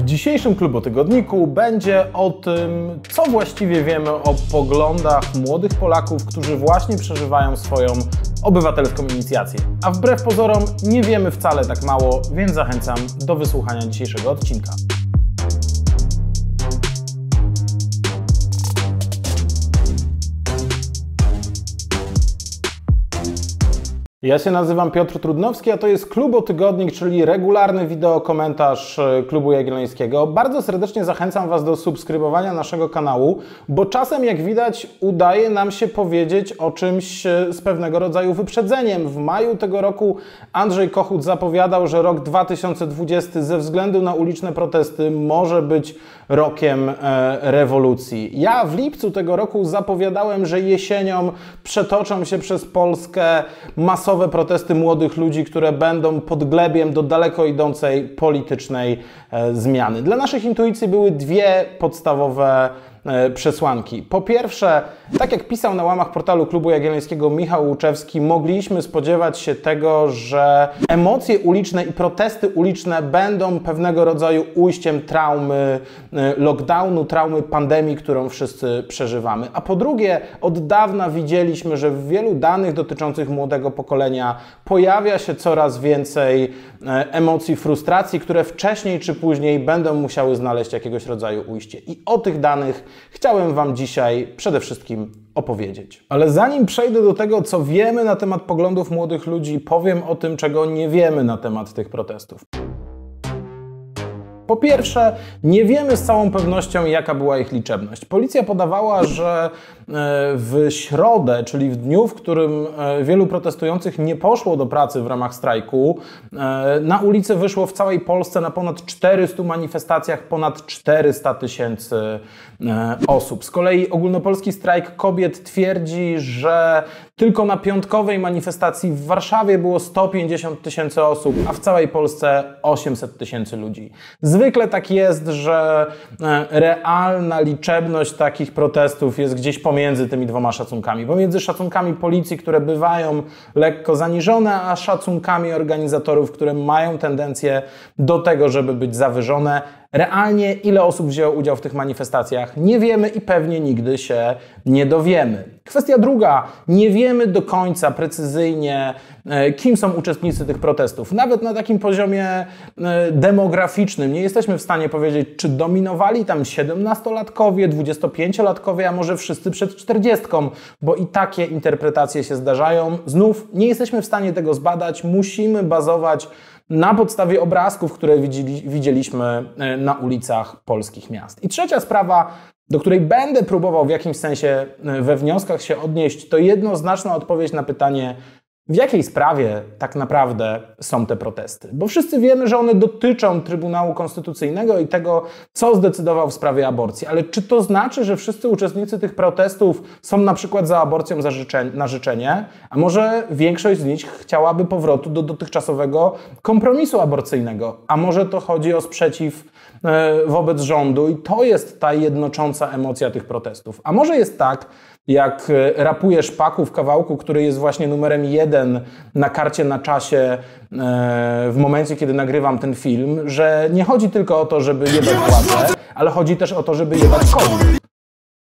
W dzisiejszym klubu tygodniku będzie o tym, co właściwie wiemy o poglądach młodych Polaków, którzy właśnie przeżywają swoją obywatelską inicjację. A wbrew pozorom nie wiemy wcale tak mało, więc zachęcam do wysłuchania dzisiejszego odcinka. Ja się nazywam Piotr Trudnowski, a to jest Klubo Tygodnik, czyli regularny wideokomentarz e, Klubu Jagiellońskiego. Bardzo serdecznie zachęcam Was do subskrybowania naszego kanału, bo czasem, jak widać, udaje nam się powiedzieć o czymś e, z pewnego rodzaju wyprzedzeniem. W maju tego roku Andrzej Kochut zapowiadał, że rok 2020 ze względu na uliczne protesty może być rokiem e, rewolucji. Ja w lipcu tego roku zapowiadałem, że jesienią przetoczą się przez Polskę masowe masowe protesty młodych ludzi, które będą podglebiem do daleko idącej politycznej e, zmiany. Dla naszych intuicji były dwie podstawowe E, przesłanki. Po pierwsze, tak jak pisał na łamach portalu Klubu Jagiellońskiego Michał Łuczewski, mogliśmy spodziewać się tego, że emocje uliczne i protesty uliczne będą pewnego rodzaju ujściem traumy e, lockdownu, traumy pandemii, którą wszyscy przeżywamy. A po drugie, od dawna widzieliśmy, że w wielu danych dotyczących młodego pokolenia pojawia się coraz więcej e, emocji frustracji, które wcześniej czy później będą musiały znaleźć jakiegoś rodzaju ujście. I o tych danych chciałem Wam dzisiaj przede wszystkim opowiedzieć. Ale zanim przejdę do tego, co wiemy na temat poglądów młodych ludzi, powiem o tym, czego nie wiemy na temat tych protestów. Po pierwsze, nie wiemy z całą pewnością, jaka była ich liczebność. Policja podawała, że e, w środę, czyli w dniu, w którym e, wielu protestujących nie poszło do pracy w ramach strajku, e, na ulicę wyszło w całej Polsce na ponad 400 manifestacjach ponad 400 tysięcy osób. Z kolei ogólnopolski strajk kobiet twierdzi, że tylko na piątkowej manifestacji w Warszawie było 150 tysięcy osób, a w całej Polsce 800 tysięcy ludzi. Z zwykle tak jest, że e, realna liczebność takich protestów jest gdzieś pomiędzy tymi dwoma szacunkami. Pomiędzy szacunkami policji, które bywają lekko zaniżone, a szacunkami organizatorów, które mają tendencję do tego, żeby być zawyżone. Realnie ile osób wzięło udział w tych manifestacjach nie wiemy i pewnie nigdy się nie dowiemy. Kwestia druga. Nie wiemy do końca precyzyjnie, E, kim są uczestnicy tych protestów. Nawet na takim poziomie e, demograficznym nie jesteśmy w stanie powiedzieć, czy dominowali tam 17-latkowie, 25-latkowie, a może wszyscy przed 40, bo i takie interpretacje się zdarzają. Znów nie jesteśmy w stanie tego zbadać, musimy bazować na podstawie obrazków, które widzieli, widzieliśmy e, na ulicach polskich miast. I trzecia sprawa, do której będę próbował w jakimś sensie we wnioskach się odnieść, to jednoznaczna odpowiedź na pytanie, w jakiej sprawie tak naprawdę są te protesty? Bo wszyscy wiemy, że one dotyczą Trybunału Konstytucyjnego i tego, co zdecydował w sprawie aborcji. Ale czy to znaczy, że wszyscy uczestnicy tych protestów są na przykład za aborcją na życzenie? A może większość z nich chciałaby powrotu do dotychczasowego kompromisu aborcyjnego? A może to chodzi o sprzeciw e, wobec rządu i to jest ta jednocząca emocja tych protestów? A może jest tak, jak e, rapujesz paku w kawałku, który jest właśnie numerem jeden na karcie na czasie e, w momencie, kiedy nagrywam ten film, że nie chodzi tylko o to, żeby jebać władzę, ale chodzi też o to, żeby jebać kogoś.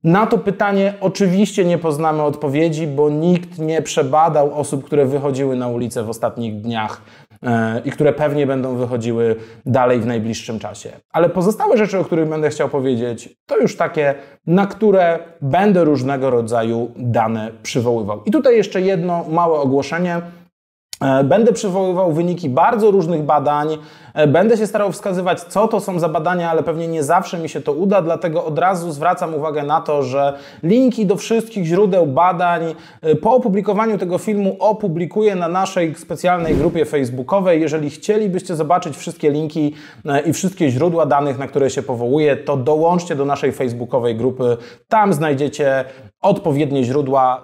Na to pytanie oczywiście nie poznamy odpowiedzi, bo nikt nie przebadał osób, które wychodziły na ulicę w ostatnich dniach E, i które pewnie będą wychodziły dalej w najbliższym czasie. Ale pozostałe rzeczy, o których będę chciał powiedzieć, to już takie, na które będę różnego rodzaju dane przywoływał. I tutaj jeszcze jedno małe ogłoszenie. E, będę przywoływał wyniki bardzo różnych badań. E, będę się starał wskazywać, co to są za badania, ale pewnie nie zawsze mi się to uda, dlatego od razu zwracam uwagę na to, że linki do wszystkich źródeł badań e, po opublikowaniu tego filmu opublikuję na naszej specjalnej grupie facebookowej. Jeżeli chcielibyście zobaczyć wszystkie linki i wszystkie źródła danych, na które się powołuję, to dołączcie do naszej facebookowej grupy. Tam znajdziecie odpowiednie źródła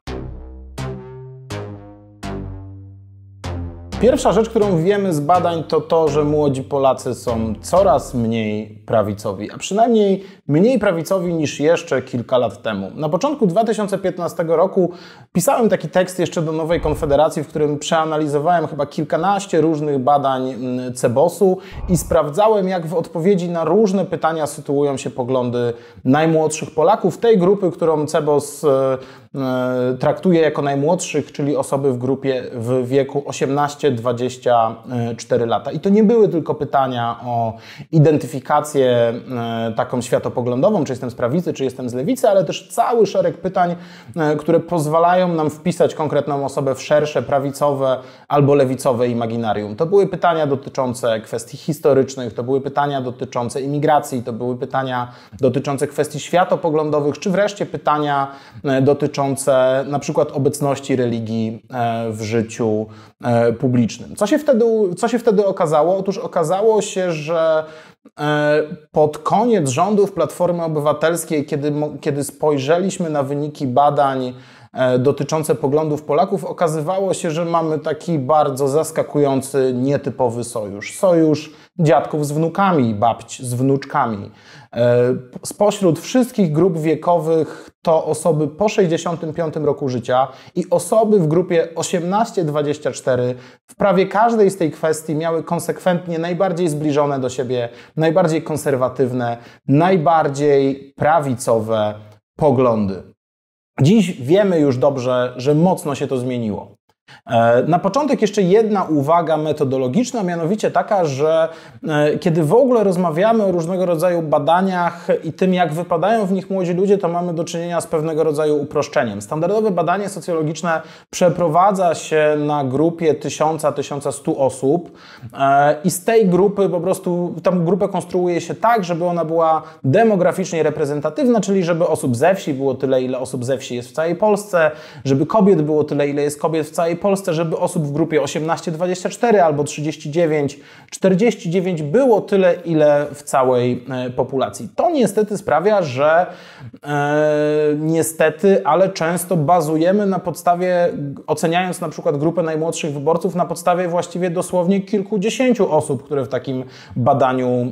Pierwsza rzecz, którą wiemy z badań, to to, że młodzi Polacy są coraz mniej prawicowi, a przynajmniej mniej prawicowi niż jeszcze kilka lat temu. Na początku 2015 roku pisałem taki tekst jeszcze do Nowej Konfederacji, w którym przeanalizowałem chyba kilkanaście różnych badań mm, Cebosu i sprawdzałem, jak w odpowiedzi na różne pytania sytuują się poglądy najmłodszych Polaków, tej grupy, którą Cebos e, E, traktuje jako najmłodszych, czyli osoby w grupie w wieku 18-24 e, lata. I to nie były tylko pytania o identyfikację e, taką światopoglądową, czy jestem z prawicy, czy jestem z lewicy, ale też cały szereg pytań, które pozwalają nam wpisać konkretną osobę w szersze prawicowe albo lewicowe imaginarium. To były pytania dotyczące kwestii historycznych, to były pytania dotyczące imigracji, to były pytania dotyczące kwestii światopoglądowych, czy wreszcie pytania dotyczące dotyczące na przykład obecności religii e, w życiu e, publicznym. Co się wtedy, co się wtedy okazało? Otóż okazało się, że e, pod koniec rządów Platformy Obywatelskiej, kiedy, kiedy spojrzeliśmy na wyniki badań E, dotyczące poglądów Polaków, okazywało się, że mamy taki bardzo zaskakujący, nietypowy sojusz. Sojusz dziadków z wnukami, babć z wnuczkami. E, spośród wszystkich grup wiekowych to osoby po 65 roku życia i osoby w grupie 18-24 w prawie każdej z tej kwestii miały konsekwentnie najbardziej zbliżone do siebie, najbardziej konserwatywne, najbardziej prawicowe poglądy. Dziś wiemy już dobrze, że mocno się to zmieniło. E, na początek jeszcze jedna uwaga metodologiczna, mianowicie taka, że e, kiedy w ogóle rozmawiamy o różnego rodzaju badaniach i tym, jak wypadają w nich młodzi ludzie, to mamy do czynienia z pewnego rodzaju uproszczeniem. Standardowe badanie socjologiczne przeprowadza się na grupie 1000-1100 osób e, i z tej grupy po prostu, tam grupę konstruuje się tak, żeby ona była demograficznie reprezentatywna, czyli żeby osób ze wsi było tyle, ile osób ze wsi jest w całej Polsce, żeby kobiet było tyle, ile jest kobiet w całej całej Polsce, żeby osób w grupie 18-24 albo 39-49 było tyle, ile w całej e, populacji. To niestety sprawia, że e, niestety, ale często bazujemy na podstawie, oceniając na przykład grupę najmłodszych wyborców, na podstawie właściwie dosłownie kilkudziesięciu osób, które w takim badaniu e,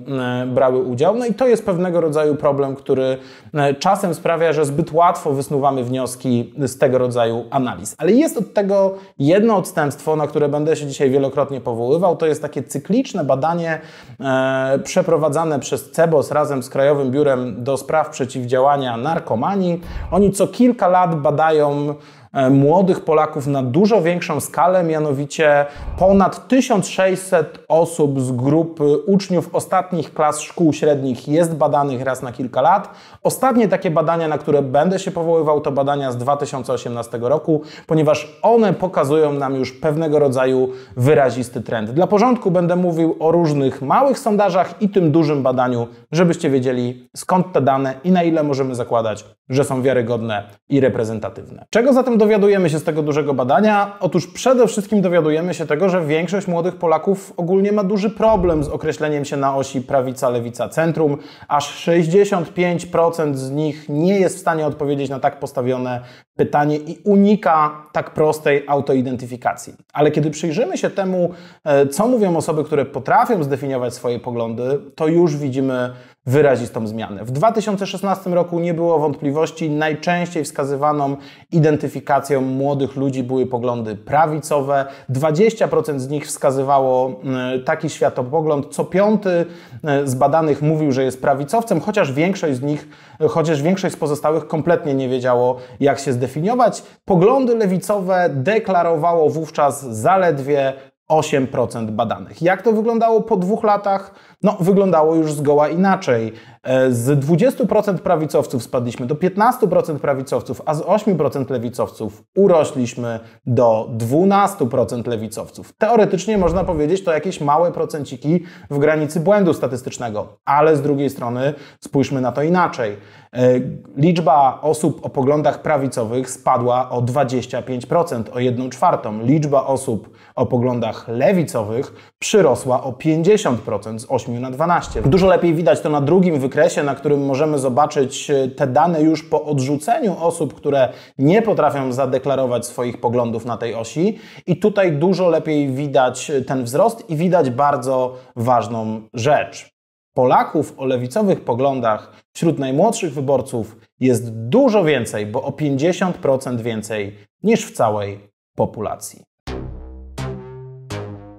brały udział. No i to jest pewnego rodzaju problem, który e, czasem sprawia, że zbyt łatwo wysnuwamy wnioski z tego rodzaju analiz. Ale jest od tego Jedno odstępstwo, na które będę się dzisiaj wielokrotnie powoływał, to jest takie cykliczne badanie e, przeprowadzane przez CEBOS razem z Krajowym Biurem do Spraw Przeciwdziałania Narkomanii. Oni co kilka lat badają E, młodych Polaków na dużo większą skalę, mianowicie ponad 1600 osób z grup e, uczniów ostatnich klas szkół średnich jest badanych raz na kilka lat. Ostatnie takie badania, na które będę się powoływał, to badania z 2018 roku, ponieważ one pokazują nam już pewnego rodzaju wyrazisty trend. Dla porządku będę mówił o różnych małych sondażach i tym dużym badaniu, żebyście wiedzieli skąd te dane i na ile możemy zakładać, że są wiarygodne i reprezentatywne. Czego zatem do dowiadujemy się z tego dużego badania? Otóż przede wszystkim dowiadujemy się tego, że większość młodych Polaków ogólnie ma duży problem z określeniem się na osi prawica-lewica-centrum. Aż 65% z nich nie jest w stanie odpowiedzieć na tak postawione pytanie i unika tak prostej autoidentyfikacji. Ale kiedy przyjrzymy się temu, e, co mówią osoby, które potrafią zdefiniować swoje poglądy, to już widzimy wyrazistą zmianę. W 2016 roku nie było wątpliwości, najczęściej wskazywaną identyfikacją młodych ludzi były poglądy prawicowe. 20% z nich wskazywało e, taki światopogląd, co piąty e, z badanych mówił, że jest prawicowcem, chociaż większość z nich, e, chociaż większość z pozostałych kompletnie nie wiedziało, jak się zdefiniować. Poglądy lewicowe deklarowało wówczas zaledwie 8% badanych. Jak to wyglądało po dwóch latach? no, wyglądało już zgoła inaczej. E, z 20% prawicowców spadliśmy do 15% prawicowców, a z 8% lewicowców urośliśmy do 12% lewicowców. Teoretycznie można powiedzieć to jakieś małe procenciki w granicy błędu statystycznego, ale z drugiej strony spójrzmy na to inaczej. E, liczba osób o poglądach prawicowych spadła o 25%, o 1 czwartą. Liczba osób o poglądach lewicowych przyrosła o 50% z 8 8 na 12. Dużo lepiej widać to na drugim wykresie, na którym możemy zobaczyć e, te dane już po odrzuceniu osób, które nie potrafią zadeklarować swoich poglądów na tej osi. I tutaj dużo lepiej widać e, ten wzrost i widać bardzo ważną rzecz. Polaków o lewicowych poglądach wśród najmłodszych wyborców jest dużo więcej, bo o 50% więcej niż w całej populacji.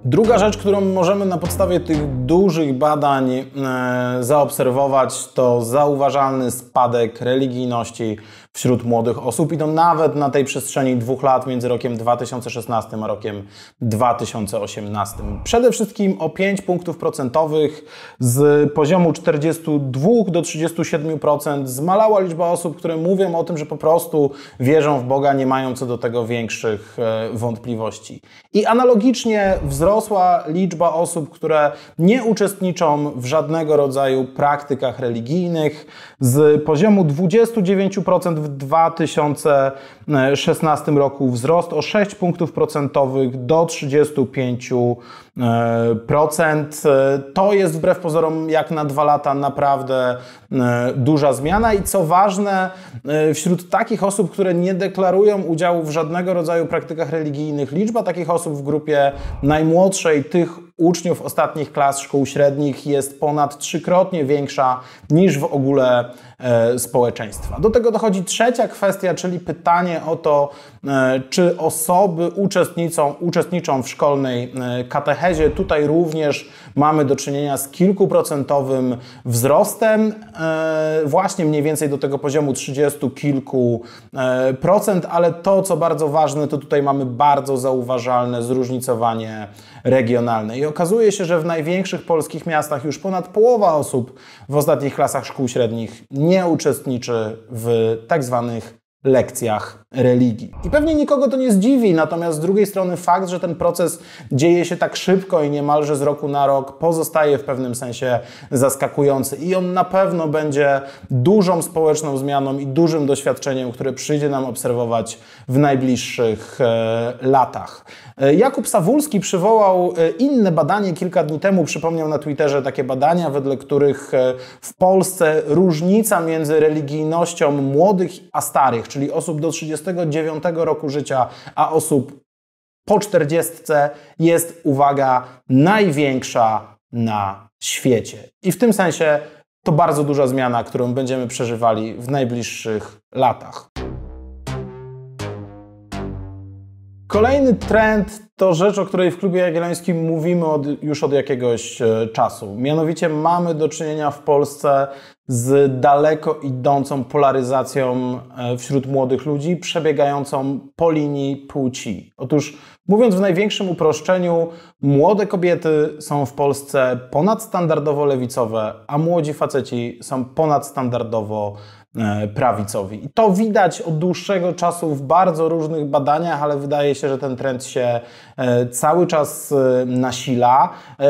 Druga rzecz, którą możemy na podstawie tych dużych badań e, zaobserwować, to zauważalny spadek religijności wśród młodych osób i to nawet na tej przestrzeni dwóch lat między rokiem 2016 a rokiem 2018. Przede wszystkim o 5 punktów procentowych z poziomu 42 do 37% zmalała liczba osób, które mówią o tym, że po prostu wierzą w Boga, nie mają co do tego większych e, wątpliwości. I analogicznie wzrosła liczba osób, które nie uczestniczą w żadnego rodzaju praktykach religijnych z poziomu 29% w 2016 roku wzrost o 6 punktów procentowych do 35%. E, procent e, To jest wbrew pozorom jak na dwa lata naprawdę e, duża zmiana i co ważne, wśród takich osób, które nie deklarują udziału w żadnego rodzaju praktykach religijnych, liczba takich osób w grupie najmłodszej, tych uczniów ostatnich klas szkół średnich jest ponad trzykrotnie większa niż w ogóle społeczeństwa. Do tego dochodzi trzecia kwestia, czyli pytanie o to, E, czy osoby uczestniczą, uczestniczą w szkolnej e, katechezie. Tutaj również mamy do czynienia z kilkuprocentowym wzrostem, e, właśnie mniej więcej do tego poziomu 30 kilku procent, ale to, co bardzo ważne, to tutaj mamy bardzo zauważalne zróżnicowanie regionalne. I okazuje się, że w największych polskich miastach już ponad połowa osób w ostatnich klasach szkół średnich nie uczestniczy w tak zwanych lekcjach religii. I pewnie nikogo to nie zdziwi, natomiast z drugiej strony fakt, że ten proces dzieje się tak szybko i niemalże z roku na rok pozostaje w pewnym sensie zaskakujący i on na pewno będzie dużą społeczną zmianą i dużym doświadczeniem, które przyjdzie nam obserwować w najbliższych e, latach. E, Jakub Sawulski przywołał e, inne badanie kilka dni temu, przypomniał na Twitterze takie badania, wedle których e, w Polsce różnica między religijnością młodych a starych, czyli osób do 39 roku życia, a osób po 40 jest, uwaga, największa na świecie. I w tym sensie to bardzo duża zmiana, którą będziemy przeżywali w najbliższych latach. Kolejny trend to rzecz, o której w klubie jagiellońskim mówimy od, już od jakiegoś e, czasu. Mianowicie mamy do czynienia w Polsce z daleko idącą polaryzacją e, wśród młodych ludzi, przebiegającą po linii płci. Otóż, mówiąc w największym uproszczeniu, młode kobiety są w Polsce ponadstandardowo lewicowe, a młodzi faceci są ponadstandardowo E, prawicowi. I to widać od dłuższego czasu w bardzo różnych badaniach, ale wydaje się, że ten trend się e, cały czas e, nasila.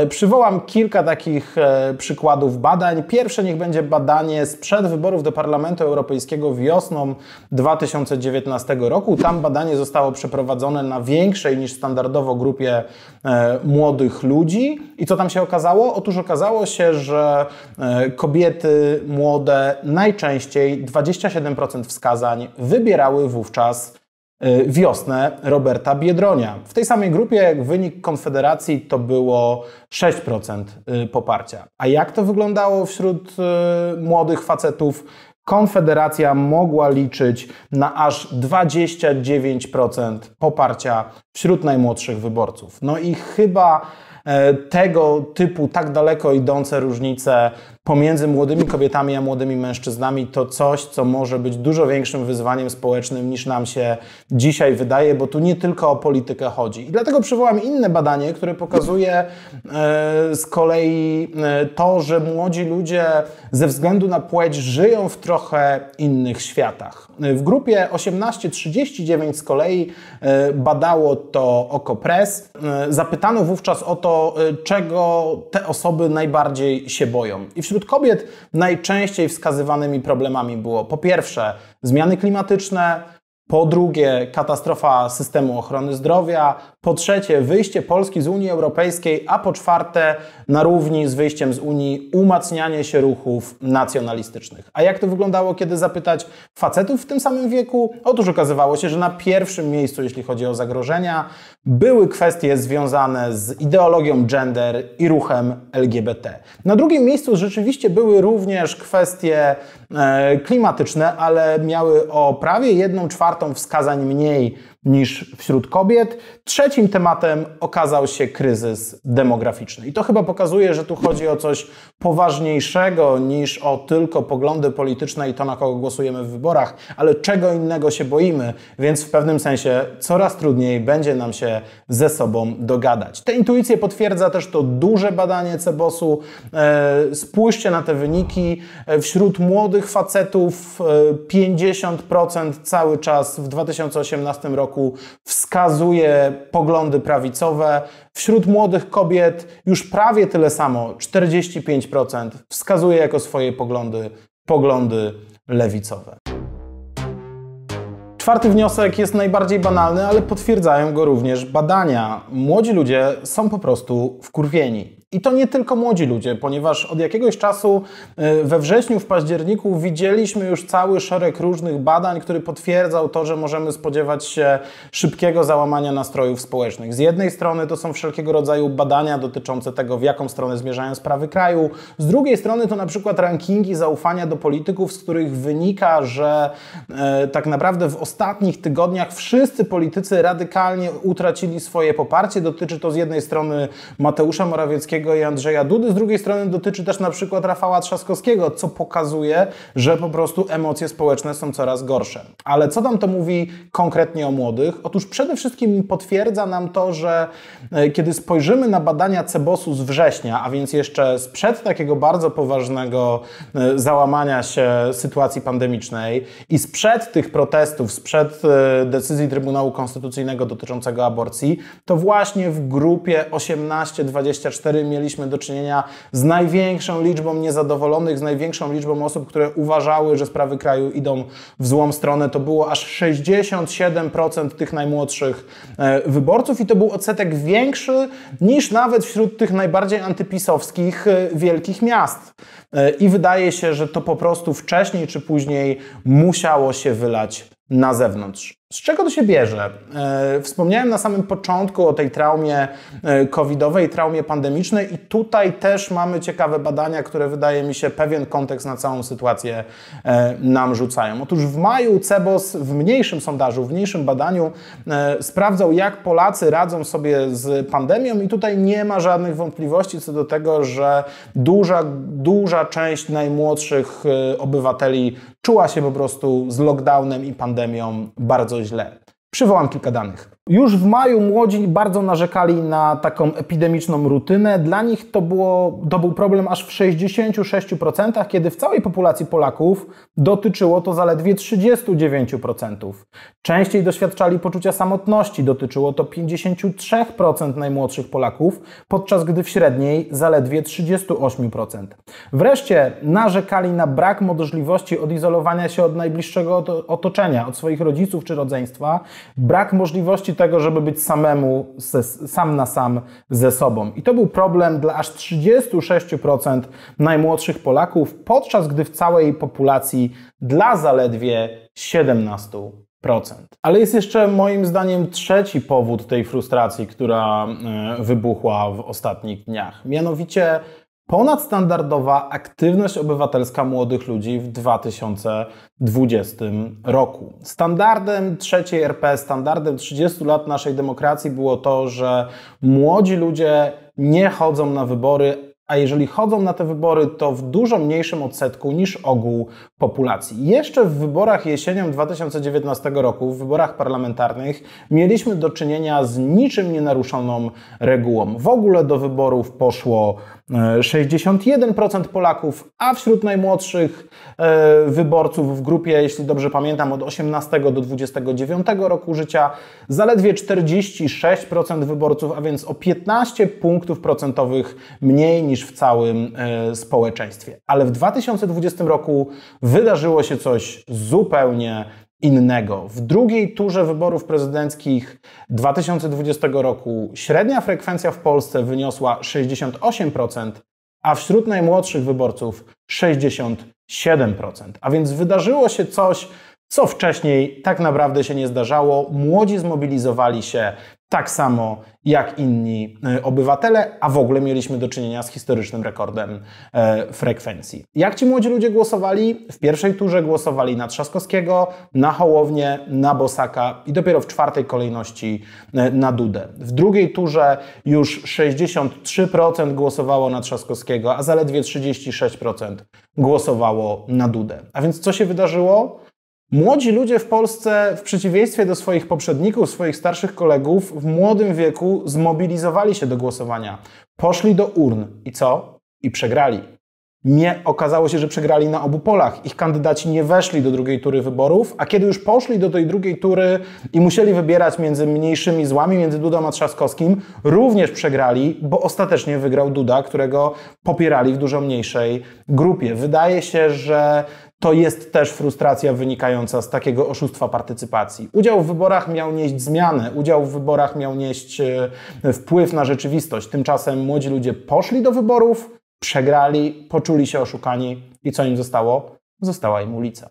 Przywołam kilka takich przykładów badań. Pierwsze niech będzie badanie sprzed wyborów do Parlamentu Europejskiego wiosną 2019 roku. Tam badanie zostało przeprowadzone na większej niż standardowo grupie młodych ludzi. I co tam się okazało? Otóż okazało się, że kobiety młode najczęściej 27% wskazań wybierały wówczas y, wiosnę Roberta Biedronia. W tej samej grupie wynik Konfederacji to było 6% y, poparcia. A jak to wyglądało wśród y, młodych facetów? Konfederacja mogła liczyć na aż 29% poparcia wśród najmłodszych wyborców. No i chyba e, tego typu tak daleko idące różnice pomiędzy młodymi kobietami a młodymi mężczyznami to coś, co może być dużo większym wyzwaniem społecznym niż nam się dzisiaj wydaje, bo tu nie tylko o politykę chodzi. I dlatego przywołam inne badanie, które pokazuje e, z kolei e, to, że młodzi ludzie ze względu na płeć żyją w trochę innych światach. E, w grupie 18-39 z kolei badało to OKO.press. Zapytano wówczas o to, czego te osoby najbardziej się boją. I wśród Wśród kobiet najczęściej wskazywanymi problemami było po pierwsze zmiany klimatyczne, po drugie, katastrofa systemu ochrony zdrowia. Po trzecie, wyjście Polski z Unii Europejskiej. A po czwarte, na równi z wyjściem z Unii, umacnianie się ruchów nacjonalistycznych. A jak to wyglądało, kiedy zapytać facetów w tym samym wieku? Otóż okazywało się, że na pierwszym miejscu, jeśli chodzi o zagrożenia, były kwestie związane z ideologią gender i ruchem LGBT. Na drugim miejscu rzeczywiście były również kwestie E, klimatyczne, ale miały o prawie jedną czwartą wskazań mniej niż wśród kobiet. Trzecim tematem okazał się kryzys demograficzny. I to chyba pokazuje, że tu chodzi o coś poważniejszego niż o tylko poglądy polityczne i to, na kogo głosujemy w wyborach, ale czego innego się boimy, więc w pewnym sensie coraz trudniej będzie nam się ze sobą dogadać. Te intuicje potwierdza też to duże badanie Cebosu. E, spójrzcie na te wyniki. E, wśród młodych facetów 50% e, cały czas w 2018 roku roku wskazuje poglądy prawicowe. Wśród młodych kobiet już prawie tyle samo, 45%, wskazuje jako swoje poglądy poglądy lewicowe. Czwarty wniosek jest najbardziej banalny, ale potwierdzają go również badania. Młodzi ludzie są po prostu wkurwieni. I to nie tylko młodzi ludzie, ponieważ od jakiegoś czasu e, we wrześniu, w październiku widzieliśmy już cały szereg różnych badań, który potwierdzał to, że możemy spodziewać się szybkiego załamania nastrojów społecznych. Z jednej strony to są wszelkiego rodzaju badania dotyczące tego, w jaką stronę zmierzają sprawy kraju, z drugiej strony to na przykład rankingi zaufania do polityków, z których wynika, że e, tak naprawdę w ostatnich tygodniach wszyscy politycy radykalnie utracili swoje poparcie. Dotyczy to z jednej strony Mateusza Morawieckiego, Morawieckiego i Andrzeja Dudy, z drugiej strony dotyczy też na przykład Rafała Trzaskowskiego, co pokazuje, że po prostu emocje społeczne są coraz gorsze. Ale co tam to mówi konkretnie o młodych? Otóż przede wszystkim potwierdza nam to, że e, kiedy spojrzymy na badania Cebosu z września, a więc jeszcze sprzed takiego bardzo poważnego e, załamania się sytuacji pandemicznej i sprzed tych protestów, sprzed e, decyzji Trybunału Konstytucyjnego dotyczącego aborcji, to właśnie w grupie 18-24 milionów mieliśmy do czynienia z największą liczbą niezadowolonych, z największą liczbą osób, które uważały, że sprawy kraju idą w złą stronę. To było aż 67% tych najmłodszych e, wyborców i to był odsetek większy niż nawet wśród tych najbardziej antypisowskich e, wielkich miast. E, I wydaje się, że to po prostu wcześniej czy później musiało się wylać na zewnątrz. Z czego to się bierze? E, wspomniałem na samym początku o tej traumie e, covidowej, traumie pandemicznej i tutaj też mamy ciekawe badania, które wydaje mi się pewien kontekst na całą sytuację e, nam rzucają. Otóż w maju CEBOS w mniejszym sondażu, w mniejszym badaniu sprawdzał jak Polacy radzą sobie z pandemią i tutaj nie ma żadnych wątpliwości co do tego, że duża, duża część najmłodszych obywateli czuła się po prostu z lockdownem i pandemią bardzo źle. Przywołam kilka danych. Już w maju młodzi bardzo narzekali na taką epidemiczną rutynę. Dla nich to, było, to był problem aż w 66%, kiedy w całej populacji Polaków dotyczyło to zaledwie 39%. Częściej doświadczali poczucia samotności, dotyczyło to 53% najmłodszych Polaków, podczas gdy w średniej zaledwie 38%. Wreszcie narzekali na brak możliwości odizolowania się od najbliższego otoczenia, od swoich rodziców czy rodzeństwa, brak możliwości tego, żeby być samemu, ze, sam na sam ze sobą. I to był problem dla aż 36% najmłodszych Polaków, podczas gdy w całej populacji dla zaledwie 17%. Ale jest jeszcze moim zdaniem trzeci powód tej frustracji, która e, wybuchła w ostatnich dniach. Mianowicie ponadstandardowa aktywność obywatelska młodych ludzi w 2020 roku. Standardem trzeciej RP, standardem 30 lat naszej demokracji było to, że młodzi ludzie nie chodzą na wybory, a jeżeli chodzą na te wybory, to w dużo mniejszym odsetku niż ogół populacji. Jeszcze w wyborach jesienią 2019 roku, w wyborach parlamentarnych, mieliśmy do czynienia z niczym nienaruszoną regułą. W ogóle do wyborów poszło 61% Polaków, a wśród najmłodszych e, wyborców w grupie, jeśli dobrze pamiętam, od 18 do 29 roku życia zaledwie 46% wyborców, a więc o 15 punktów procentowych mniej niż w całym e, społeczeństwie. Ale w 2020 roku wydarzyło się coś zupełnie innego. W drugiej turze wyborów prezydenckich 2020 roku średnia frekwencja w Polsce wyniosła 68%, a wśród najmłodszych wyborców 67%. A więc wydarzyło się coś, co wcześniej tak naprawdę się nie zdarzało. Młodzi zmobilizowali się tak samo jak inni e, obywatele, a w ogóle mieliśmy do czynienia z historycznym rekordem e, frekwencji. Jak ci młodzi ludzie głosowali? W pierwszej turze głosowali na Trzaskowskiego, na Hołownię, na Bosaka i dopiero w czwartej kolejności e, na Dudę. W drugiej turze już 63% głosowało na Trzaskowskiego, a zaledwie 36% głosowało na Dudę. A więc co się wydarzyło? Młodzi ludzie w Polsce, w przeciwieństwie do swoich poprzedników, swoich starszych kolegów, w młodym wieku zmobilizowali się do głosowania. Poszli do urn i co? I przegrali. Nie okazało się, że przegrali na obu polach. Ich kandydaci nie weszli do drugiej tury wyborów, a kiedy już poszli do tej drugiej tury i musieli wybierać między mniejszymi złami, między Dudą a Trzaskowskim, również przegrali, bo ostatecznie wygrał Duda, którego popierali w dużo mniejszej grupie. Wydaje się, że to jest też frustracja wynikająca z takiego oszustwa partycypacji. Udział w wyborach miał nieść zmianę, udział w wyborach miał nieść e, wpływ na rzeczywistość. Tymczasem młodzi ludzie poszli do wyborów, przegrali, poczuli się oszukani i co im zostało? Została im ulica.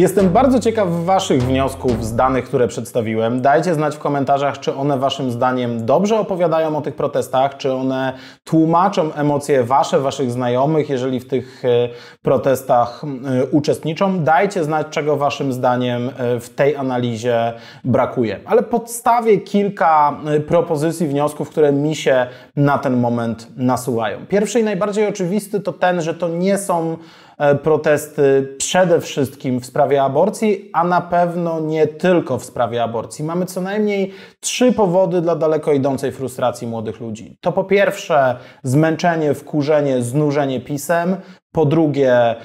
Jestem bardzo ciekaw Waszych wniosków z danych, które przedstawiłem. Dajcie znać w komentarzach, czy one Waszym zdaniem dobrze opowiadają o tych protestach, czy one tłumaczą emocje Wasze, Waszych znajomych, jeżeli w tych e, protestach e, uczestniczą. Dajcie znać, czego Waszym zdaniem e, w tej analizie brakuje. Ale podstawię kilka propozycji, wniosków, które mi się na ten moment nasuwają. Pierwszy i najbardziej oczywisty to ten, że to nie są E, protesty przede wszystkim w sprawie aborcji, a na pewno nie tylko w sprawie aborcji. Mamy co najmniej trzy powody dla daleko idącej frustracji młodych ludzi. To po pierwsze zmęczenie, wkurzenie, znużenie pisem. Po drugie, e,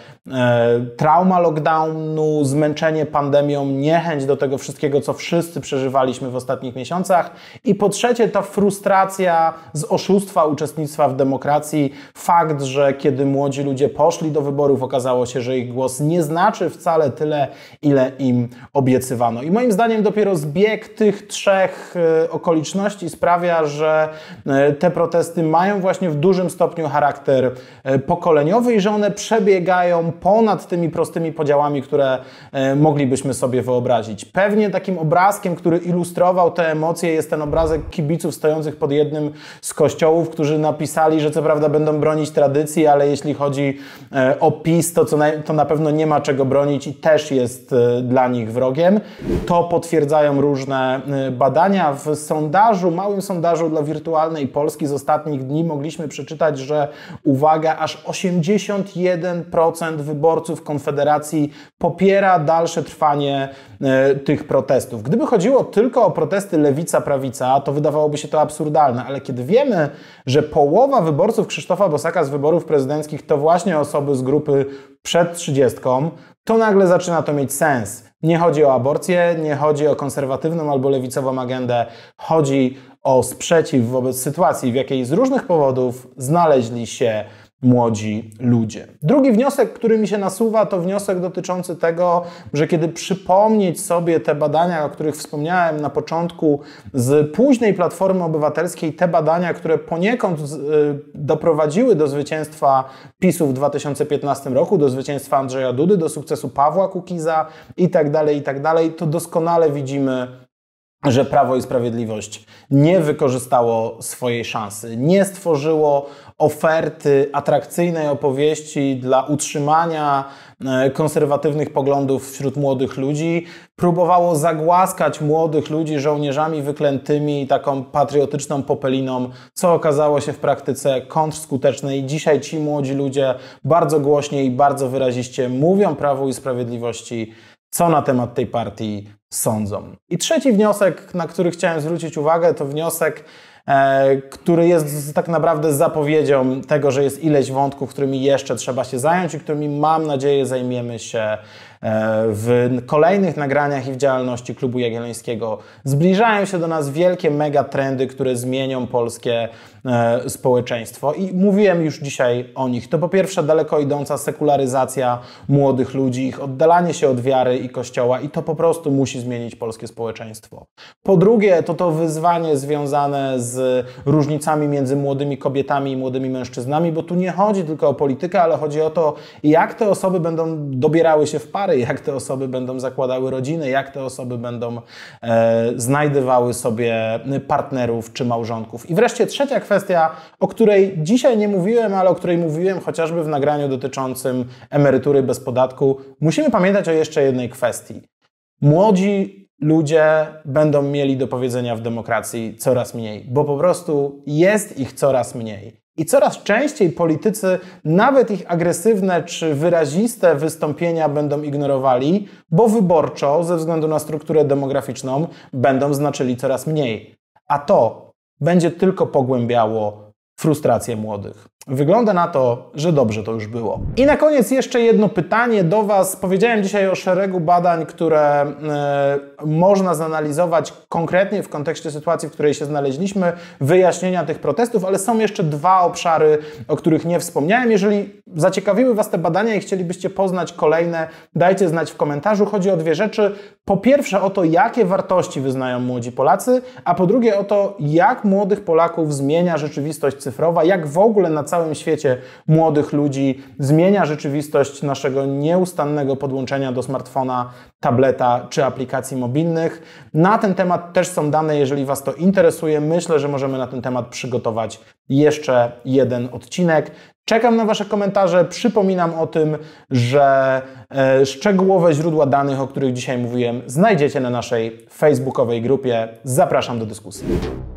trauma lockdownu, zmęczenie pandemią, niechęć do tego wszystkiego, co wszyscy przeżywaliśmy w ostatnich miesiącach. I po trzecie, ta frustracja z oszustwa uczestnictwa w demokracji. Fakt, że kiedy młodzi ludzie poszli do wyborów, okazało się, że ich głos nie znaczy wcale tyle, ile im obiecywano. I moim zdaniem dopiero zbieg tych trzech e, okoliczności sprawia, że e, te protesty mają właśnie w dużym stopniu charakter pokoleniowy i że one przebiegają ponad tymi prostymi podziałami, które e, moglibyśmy sobie wyobrazić. Pewnie takim obrazkiem, który ilustrował te emocje, jest ten obrazek kibiców stojących pod jednym z kościołów, którzy napisali, że co prawda będą bronić tradycji, ale jeśli chodzi e, o PiS, to, co na, to na pewno nie ma czego bronić i też jest e, dla nich wrogiem. To potwierdzają różne badania. W sondażu, małym sondażu dla wirtualnej Polski z ostatnich dni mogliśmy przeczytać, że uwaga, aż 80 51% wyborców Konfederacji popiera dalsze trwanie e, tych protestów. Gdyby chodziło tylko o protesty lewica-prawica, to wydawałoby się to absurdalne, ale kiedy wiemy, że połowa wyborców Krzysztofa Bosaka z wyborów prezydenckich to właśnie osoby z grupy przed 30, to nagle zaczyna to mieć sens. Nie chodzi o aborcję, nie chodzi o konserwatywną albo lewicową agendę, chodzi o sprzeciw wobec sytuacji, w jakiej z różnych powodów znaleźli się młodzi ludzie. Drugi wniosek, który mi się nasuwa, to wniosek dotyczący tego, że kiedy przypomnieć sobie te badania, o których wspomniałem na początku, z późnej Platformy Obywatelskiej, te badania, które poniekąd y, doprowadziły do zwycięstwa PiSu w 2015 roku, do zwycięstwa Andrzeja Dudy, do sukcesu Pawła Kukiza i tak dalej, i tak dalej, to doskonale widzimy że Prawo i Sprawiedliwość nie wykorzystało swojej szansy, nie stworzyło oferty atrakcyjnej opowieści dla utrzymania e, konserwatywnych poglądów wśród młodych ludzi, próbowało zagłaskać młodych ludzi żołnierzami wyklętymi i taką patriotyczną popeliną, co okazało się w praktyce kontrskuteczne i dzisiaj ci młodzi ludzie bardzo głośnie i bardzo wyraziście mówią Prawu i Sprawiedliwości, co na temat tej partii sądzą. I trzeci wniosek, na który chciałem zwrócić uwagę, to wniosek, e, który jest tak naprawdę zapowiedzią tego, że jest ileś wątków, którymi jeszcze trzeba się zająć i którymi mam nadzieję zajmiemy się E, w kolejnych nagraniach i w działalności Klubu Jagiellońskiego zbliżają się do nas wielkie megatrendy, które zmienią polskie e, społeczeństwo i mówiłem już dzisiaj o nich. To po pierwsze daleko idąca sekularyzacja młodych ludzi, ich oddalanie się od wiary i kościoła i to po prostu musi zmienić polskie społeczeństwo. Po drugie to to wyzwanie związane z różnicami między młodymi kobietami i młodymi mężczyznami, bo tu nie chodzi tylko o politykę, ale chodzi o to, jak te osoby będą dobierały się w pary, jak te osoby będą zakładały rodziny, jak te osoby będą e, znajdywały sobie partnerów czy małżonków. I wreszcie trzecia kwestia, o której dzisiaj nie mówiłem, ale o której mówiłem chociażby w nagraniu dotyczącym emerytury bez podatku, musimy pamiętać o jeszcze jednej kwestii. Młodzi ludzie będą mieli do powiedzenia w demokracji coraz mniej, bo po prostu jest ich coraz mniej. I coraz częściej politycy nawet ich agresywne czy wyraziste wystąpienia będą ignorowali, bo wyborczo, ze względu na strukturę demograficzną, będą znaczyli coraz mniej. A to będzie tylko pogłębiało frustrację młodych. Wygląda na to, że dobrze to już było. I na koniec jeszcze jedno pytanie do Was. Powiedziałem dzisiaj o szeregu badań, które y, można zanalizować konkretnie w kontekście sytuacji, w której się znaleźliśmy, wyjaśnienia tych protestów, ale są jeszcze dwa obszary, o których nie wspomniałem. Jeżeli zaciekawiły Was te badania i chcielibyście poznać kolejne, dajcie znać w komentarzu. Chodzi o dwie rzeczy. Po pierwsze o to, jakie wartości wyznają młodzi Polacy, a po drugie o to, jak młodych Polaków zmienia rzeczywistość cyfrowa, jak w ogóle na całym świecie młodych ludzi zmienia rzeczywistość naszego nieustannego podłączenia do smartfona, tableta czy aplikacji mobilnych. Na ten temat też są dane, jeżeli Was to interesuje. Myślę, że możemy na ten temat przygotować jeszcze jeden odcinek. Czekam na Wasze komentarze. Przypominam o tym, że e, szczegółowe źródła danych, o których dzisiaj mówiłem, znajdziecie na naszej facebookowej grupie. Zapraszam do dyskusji.